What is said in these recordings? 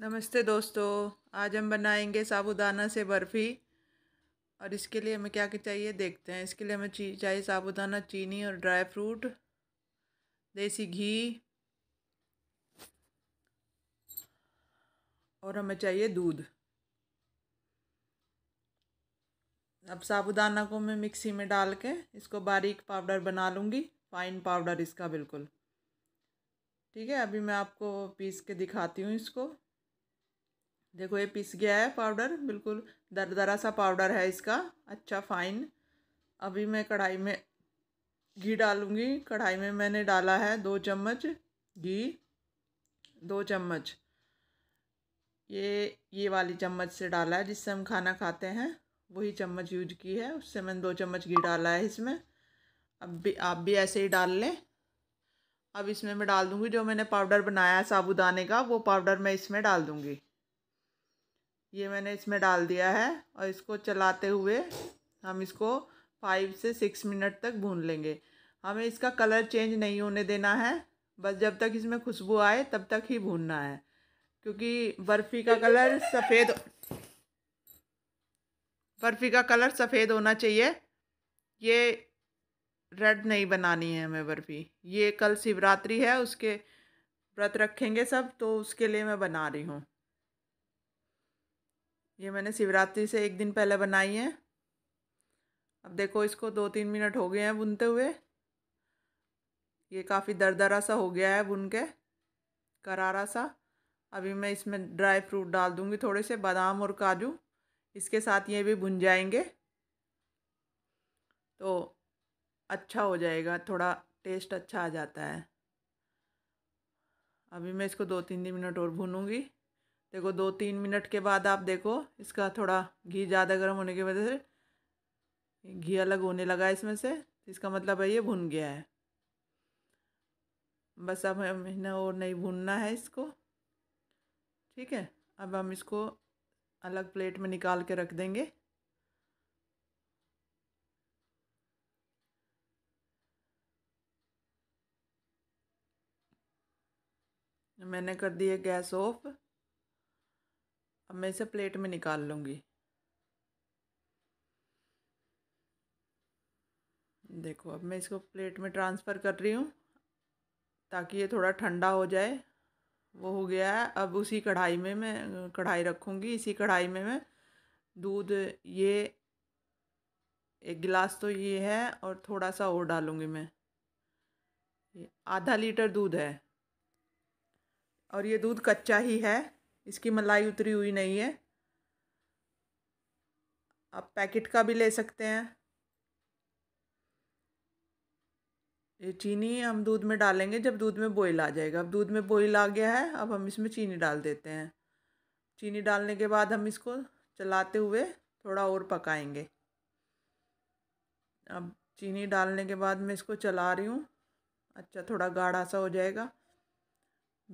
नमस्ते दोस्तों आज हम बनाएंगे साबूदाना से बर्फ़ी और इसके लिए हमें क्या क्या चाहिए देखते हैं इसके लिए हमें चाहिए साबूदाना चीनी और ड्राई फ्रूट देसी घी और हमें चाहिए दूध अब साबूदाना को मैं मिक्सी में डाल के इसको बारीक पाउडर बना लूँगी फाइन पाउडर इसका बिल्कुल ठीक है अभी मैं आपको पीस के दिखाती हूँ इसको देखो ये पिस गया है पाउडर बिल्कुल दरदरा सा पाउडर है इसका अच्छा फाइन अभी मैं कढ़ाई में घी डालूँगी कढ़ाई में मैंने डाला है दो चम्मच घी दो चम्मच ये ये वाली चम्मच से डाला है जिससे हम खाना खाते हैं वही चम्मच यूज की है उससे मैंने दो चम्मच घी डाला है इसमें अब भी आप भी ऐसे ही डाल लें अब इसमें मैं डाल दूँगी जो मैंने पाउडर बनाया है साबुदाने का वो पाउडर मैं इसमें डाल दूँगी ये मैंने इसमें डाल दिया है और इसको चलाते हुए हम इसको फाइव से सिक्स मिनट तक भून लेंगे हमें इसका कलर चेंज नहीं होने देना है बस जब तक इसमें खुशबू आए तब तक ही भूनना है क्योंकि बर्फ़ी का कलर सफ़ेद बर्फ़ी का कलर सफ़ेद होना चाहिए ये रेड नहीं बनानी है हमें बर्फ़ी ये कल शिवरात्रि है उसके व्रत रखेंगे सब तो उसके लिए मैं बना रही हूँ ये मैंने शिवरात्रि से एक दिन पहले बनाई है अब देखो इसको दो तीन मिनट हो गए हैं बुनते हुए ये काफ़ी दरदरा सा हो गया है बुन के करारा सा अभी मैं इसमें ड्राई फ्रूट डाल दूँगी थोड़े से बादाम और काजू इसके साथ ये भी भुन जाएंगे तो अच्छा हो जाएगा थोड़ा टेस्ट अच्छा आ जाता है अभी मैं इसको दो तीन दिन मिनट और भूनूंगी देखो दो तीन मिनट के बाद आप देखो इसका थोड़ा घी ज़्यादा गर्म होने की वजह से घी अलग होने लगा इसमें से इसका मतलब है ये भुन गया है बस अब हमें और नहीं भूनना है इसको ठीक है अब हम इसको अलग प्लेट में निकाल के रख देंगे मैंने कर दिया है गैस ऑफ अब मैं इसे प्लेट में निकाल लूँगी देखो अब मैं इसको प्लेट में ट्रांसफ़र कर रही हूँ ताकि ये थोड़ा ठंडा हो जाए वो हो गया है अब उसी कढ़ाई में मैं कढ़ाई रखूँगी इसी कढ़ाई में मैं दूध ये एक गिलास तो ये है और थोड़ा सा और डालूँगी मैं आधा लीटर दूध है और ये दूध कच्चा ही है इसकी मलाई उतरी हुई नहीं है आप पैकेट का भी ले सकते हैं ये चीनी हम दूध में डालेंगे जब दूध में बॉयल आ जाएगा अब दूध में बॉयल आ गया है अब हम इसमें चीनी डाल देते हैं चीनी डालने के बाद हम इसको चलाते हुए थोड़ा और पकाएंगे अब चीनी डालने के बाद मैं इसको चला रही हूँ अच्छा थोड़ा गाढ़ा सा हो जाएगा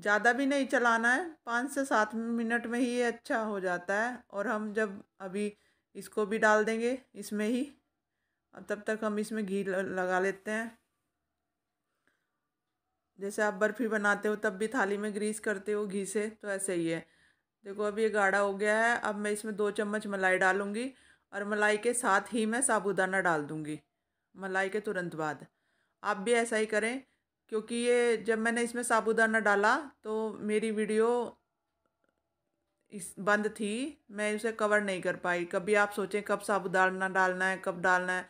ज़्यादा भी नहीं चलाना है पाँच से सात मिनट में ही ये अच्छा हो जाता है और हम जब अभी इसको भी डाल देंगे इसमें ही और तब तक हम इसमें घी लगा लेते हैं जैसे आप बर्फ़ी बनाते हो तब भी थाली में ग्रीस करते हो घी से तो ऐसे ही है देखो अब ये गाढ़ा हो गया है अब मैं इसमें दो चम्मच मलाई डालूँगी और मलाई के साथ ही मैं साबुदाना डाल दूँगी मलाई के तुरंत बाद आप भी ऐसा ही करें क्योंकि ये जब मैंने इसमें साबुदाना डाला तो मेरी वीडियो इस बंद थी मैं उसे कवर नहीं कर पाई कभी आप सोचें कब साबुदाना डालना है कब डालना है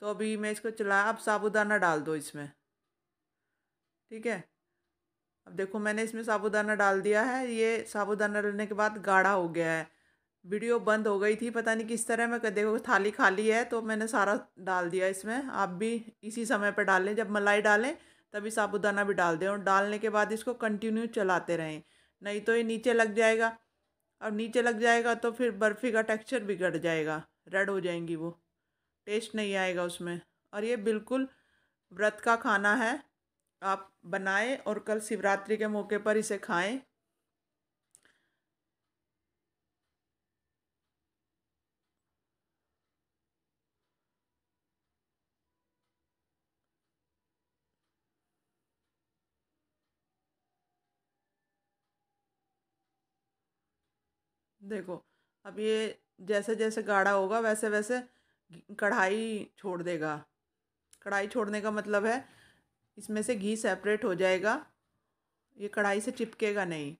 तो अभी मैं इसको चला अब साबुदाना डाल दो इसमें ठीक है अब देखो मैंने इसमें साबुदाना डाल दिया है ये साबुदाना डालने के बाद गाढ़ा हो गया है वीडियो बंद हो गई थी पता नहीं किस तरह मैं देखो थाली खाली है तो मैंने सारा डाल दिया इसमें आप भी इसी समय पर डालें जब मलाई डालें तभी साबुदाना भी डाल दें और डालने के बाद इसको कंटिन्यू चलाते रहें नहीं तो ये नीचे लग जाएगा और नीचे लग जाएगा तो फिर बर्फ़ी का टेक्सचर बिगड़ जाएगा रेड हो जाएंगी वो टेस्ट नहीं आएगा उसमें और ये बिल्कुल व्रत का खाना है आप बनाएं और कल शिवरात्रि के मौके पर इसे खाएं देखो अब ये जैसे जैसे गाढ़ा होगा वैसे वैसे कढ़ाई छोड़ देगा कढ़ाई छोड़ने का मतलब है इसमें से घी सेपरेट हो जाएगा ये कढ़ाई से चिपकेगा नहीं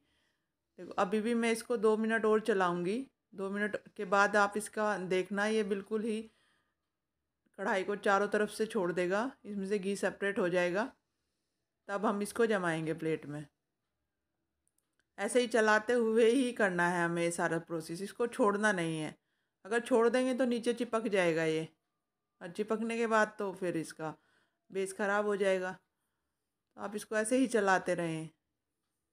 देखो अभी भी मैं इसको दो मिनट और चलाऊंगी दो मिनट के बाद आप इसका देखना ये बिल्कुल ही कढ़ाई को चारों तरफ से छोड़ देगा इसमें से घी सेपरेट हो जाएगा तब हम इसको जमाएंगे प्लेट में ऐसे ही चलाते हुए ही करना है हमें सारा प्रोसेस इसको छोड़ना नहीं है अगर छोड़ देंगे तो नीचे चिपक जाएगा ये और चिपकने के बाद तो फिर इसका बेस ख़राब हो जाएगा तो आप इसको ऐसे ही चलाते रहें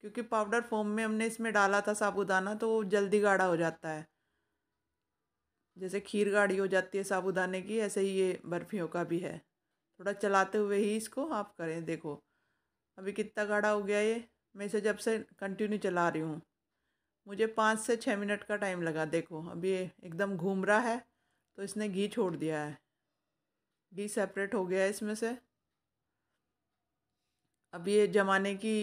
क्योंकि पाउडर फॉर्म में हमने इसमें डाला था साबुदाना तो वो जल्दी गाढ़ा हो जाता है जैसे खीर गाढ़ी हो जाती है साबुदाने की ऐसे ही ये बर्फियों का भी है थोड़ा चलाते हुए ही इसको आप करें देखो अभी कितना गाढ़ा हो गया ये मैं इसे जब से कंटिन्यू चला रही हूँ मुझे पाँच से छः मिनट का टाइम लगा देखो अभी एकदम घूम रहा है तो इसने घी छोड़ दिया है घी सेपरेट हो गया है इसमें से अब ये जमाने की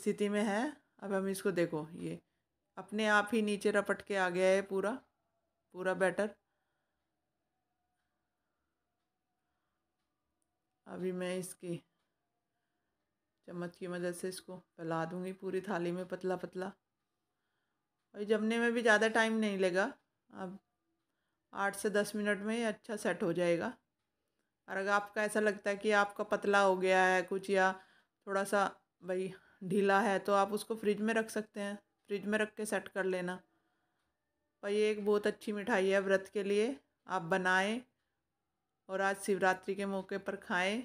स्थिति में है अब हम इसको देखो ये अपने आप ही नीचे रपट के आ गया है पूरा पूरा बैटर अभी मैं इसकी चम्मच की मदद से इसको फैला दूँगी पूरी थाली में पतला पतला और जमने में भी ज़्यादा टाइम नहीं लेगा अब आठ से दस मिनट में ही अच्छा सेट हो जाएगा और अगर आपका ऐसा लगता है कि आपका पतला हो गया है कुछ या थोड़ा सा भाई ढीला है तो आप उसको फ्रिज में रख सकते हैं फ्रिज में रख के सेट कर लेना पर ये एक बहुत अच्छी मिठाई है व्रत के लिए आप बनाएं और आज शिवरात्रि के मौके पर खाएं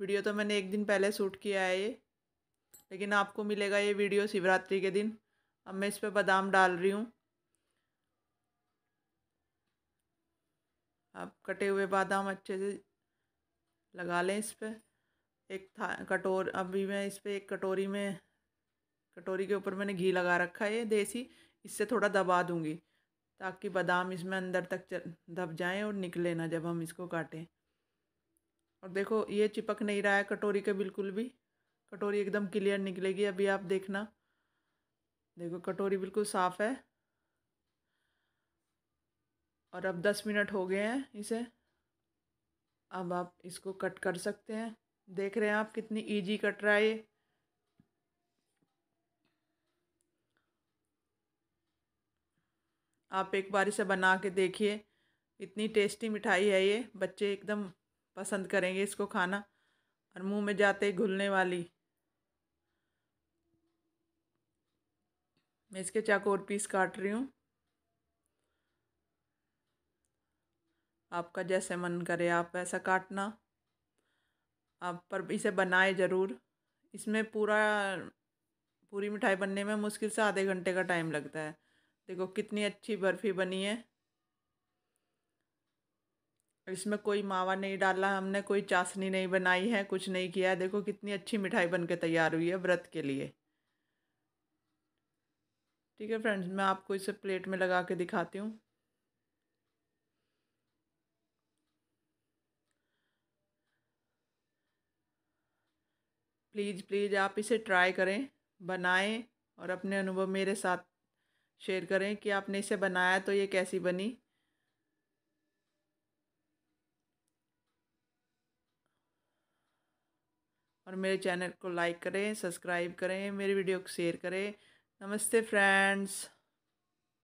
वीडियो तो मैंने एक दिन पहले शूट किया है ये लेकिन आपको मिलेगा ये वीडियो शिवरात्रि के दिन अब मैं इस पर बादाम डाल रही हूँ आप कटे हुए बादाम अच्छे से लगा लें इस पर एक था कटोर अभी मैं इस पर एक कटोरी में कटोरी के ऊपर मैंने घी लगा रखा है देसी इससे थोड़ा दबा दूँगी ताकि बादाम इसमें अंदर तक दब जाएं और निकले ना जब हम इसको काटें और देखो ये चिपक नहीं रहा है कटोरी के बिल्कुल भी कटोरी एकदम क्लियर निकलेगी अभी आप देखना देखो कटोरी बिल्कुल साफ़ है और अब दस मिनट हो गए हैं इसे अब आप इसको कट कर सकते हैं देख रहे हैं आप कितनी इजी कट रहा है ये आप एक बार इसे बना के देखिए इतनी टेस्टी मिठाई है ये बच्चे एकदम पसंद करेंगे इसको खाना और मुंह में जाते ही घुलने वाली मैं इसके और पीस काट रही हूँ आपका जैसे मन करे आप वैसा काटना आप पर इसे बनाए ज़रूर इसमें पूरा पूरी मिठाई बनने में मुश्किल से आधे घंटे का टाइम लगता है देखो कितनी अच्छी बर्फ़ी बनी है इसमें कोई मावा नहीं डाला हमने कोई चाशनी नहीं बनाई है कुछ नहीं किया है देखो कितनी अच्छी मिठाई बन के तैयार हुई है व्रत के लिए ठीक है फ्रेंड्स मैं आपको इसे प्लेट में लगा के दिखाती हूँ प्लीज़ प्लीज़ आप इसे ट्राई करें बनाएं और अपने अनुभव मेरे साथ शेयर करें कि आपने इसे बनाया तो ये कैसी बनी और मेरे चैनल को लाइक करें सब्सक्राइब करें मेरी वीडियो को शेयर करें नमस्ते फ्रेंड्स